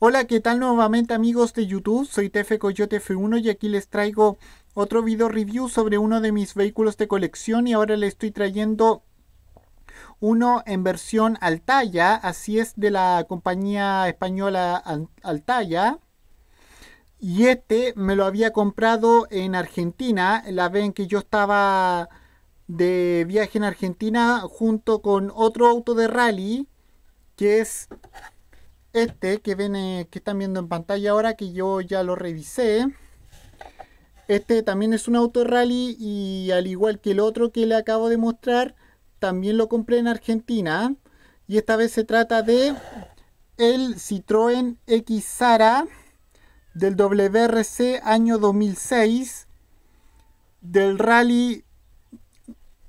Hola, ¿qué tal nuevamente amigos de YouTube? Soy Tefe Coyote F1 y aquí les traigo otro video review sobre uno de mis vehículos de colección y ahora le estoy trayendo uno en versión Altaya, así es de la compañía española Altaya. Y este me lo había comprado en Argentina, la ven que yo estaba de viaje en Argentina junto con otro auto de rally que es este que ven, que están viendo en pantalla ahora, que yo ya lo revisé. Este también es un auto rally y al igual que el otro que le acabo de mostrar, también lo compré en Argentina. Y esta vez se trata de el Citroën X Sara del WRC año 2006 del Rally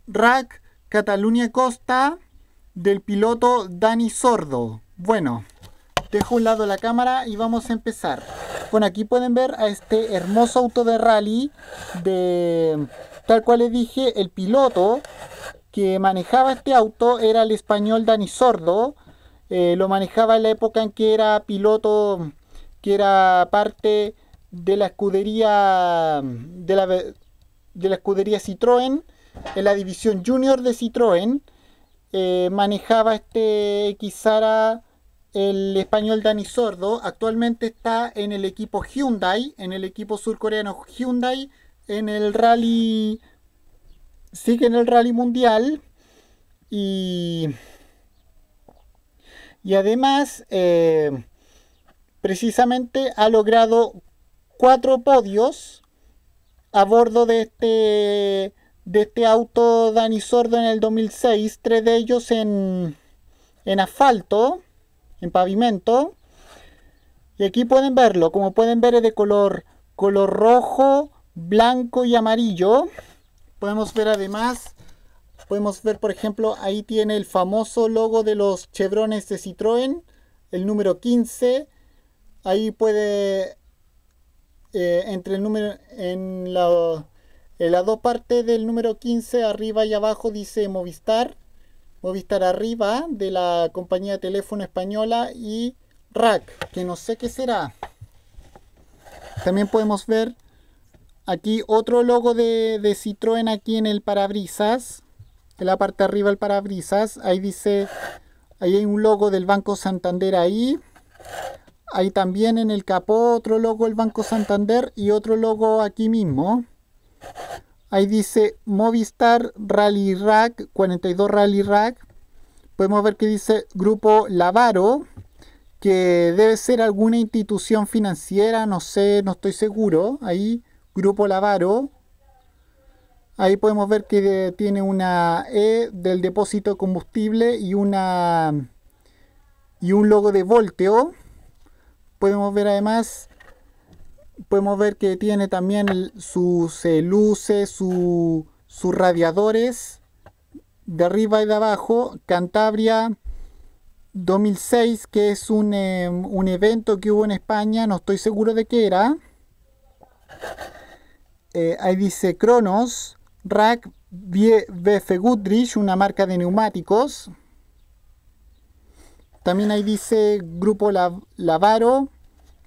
Rack Cataluña Costa del piloto Dani Sordo. Bueno, Dejo a un lado la cámara y vamos a empezar. Bueno, aquí pueden ver a este hermoso auto de rally de, tal cual les dije, el piloto que manejaba este auto era el español Dani Sordo. Eh, lo manejaba en la época en que era piloto, que era parte de la escudería de la, de la escudería Citroën, en la división junior de Citroën. Eh, manejaba este Xara el español Dani Sordo. Actualmente está en el equipo Hyundai, en el equipo surcoreano Hyundai, en el rally, sigue en el rally mundial y, además eh, precisamente ha logrado cuatro podios a bordo de este de este auto Dani Sordo en el 2006, tres de ellos en, en asfalto en pavimento. Y aquí pueden verlo, como pueden ver es de color, color rojo, blanco y amarillo. Podemos ver además, podemos ver por ejemplo, ahí tiene el famoso logo de los chevrones de Citroën, el número 15. Ahí puede, eh, entre el número, en la, en dos partes del número 15, arriba y abajo dice Movistar. Movistar Arriba de la compañía de teléfono española y Rack, que no sé qué será. También podemos ver aquí otro logo de, de Citroën aquí en el parabrisas. En la parte arriba del parabrisas. Ahí dice, ahí hay un logo del Banco Santander ahí. Ahí también en el capó otro logo del Banco Santander y otro logo aquí mismo. Ahí dice Movistar Rally Rack, 42 Rally Rack. Podemos ver que dice Grupo Lavaro, que debe ser alguna institución financiera, no sé, no estoy seguro. Ahí, Grupo Lavaro. Ahí podemos ver que eh, tiene una E del depósito de combustible y una y un logo de volteo. Podemos ver además podemos ver que tiene también sus eh, luces, sus radiadores de arriba y de abajo. Cantabria 2006, que es eh, un, evento que hubo en España, no estoy seguro de qué era. Eh, ahí dice Cronos, Rack BF Goodrich, una marca de neumáticos. También ahí dice Grupo Lavaro,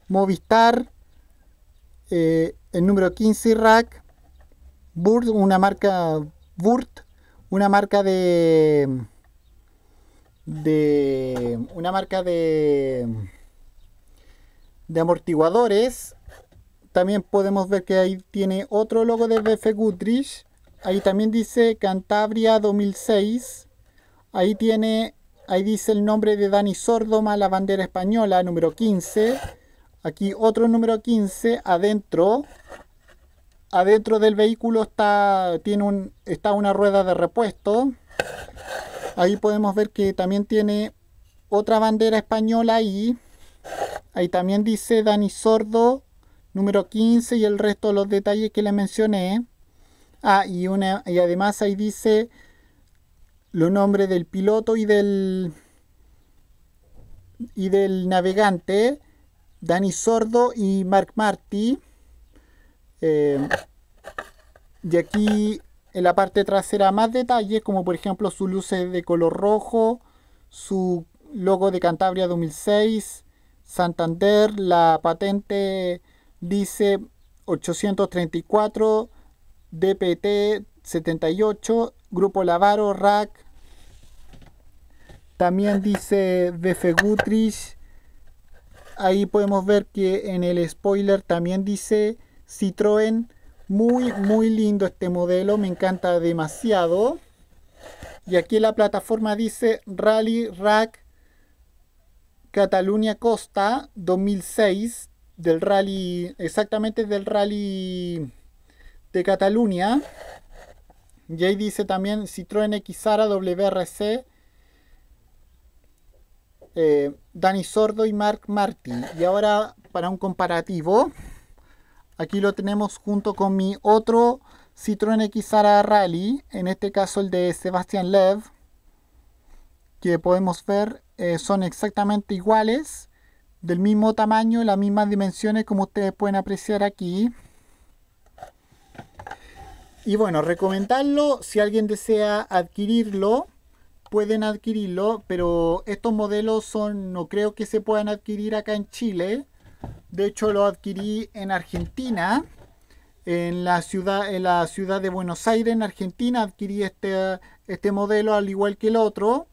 Movistar, eh, el número 15 Rack, Burt, una marca Burt, una marca de de una marca de de amortiguadores también podemos ver que ahí tiene otro logo de BF Goodrich ahí también dice Cantabria 2006 ahí tiene ahí dice el nombre de Dani Sordoma la bandera española número 15 Aquí otro número 15 adentro. Adentro del vehículo está, tiene un, está una rueda de repuesto. Ahí podemos ver que también tiene otra bandera española ahí. Ahí también dice Dani Sordo, número 15 y el resto de los detalles que le mencioné. Ah, y, una, y además ahí dice los nombres del piloto y del, y del navegante. Dani Sordo y Mark Marty. Eh, y aquí en la parte trasera más detalles, como por ejemplo sus luces de color rojo, su logo de Cantabria 2006, Santander, la patente dice 834, DPT 78, Grupo Lavaro, RAC. También dice BF Gutrich ahí podemos ver que en el spoiler también dice Citroën. Muy, muy lindo este modelo, me encanta demasiado. Y aquí en la plataforma dice Rally Rack Cataluña Costa 2006 del rally, exactamente del rally de Cataluña. Y ahí dice también Citroën Xara WRC eh, Dani Sordo y Mark Martin. Y ahora para un comparativo, aquí lo tenemos junto con mi otro Citroën Xara Rally, en este caso el de Sebastian Lev, que podemos ver eh, son exactamente iguales, del mismo tamaño, las mismas dimensiones como ustedes pueden apreciar aquí. Y bueno, recomendarlo si alguien desea adquirirlo pueden adquirirlo, pero estos modelos son, no creo que se puedan adquirir acá en Chile. De hecho, lo adquirí en Argentina, en la ciudad, en la ciudad de Buenos Aires, en Argentina, adquirí este, este modelo al igual que el otro.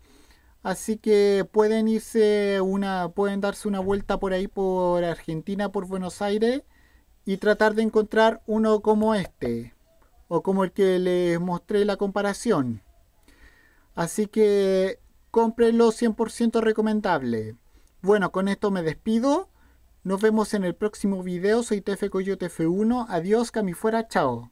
Así que pueden irse una, pueden darse una vuelta por ahí por Argentina, por Buenos Aires y tratar de encontrar uno como este o como el que les mostré la comparación. Así que cómprelo 100% recomendable. Bueno, con esto me despido. Nos vemos en el próximo video. Soy TF Coyote F1. Adiós, camifuera, fuera. Chao.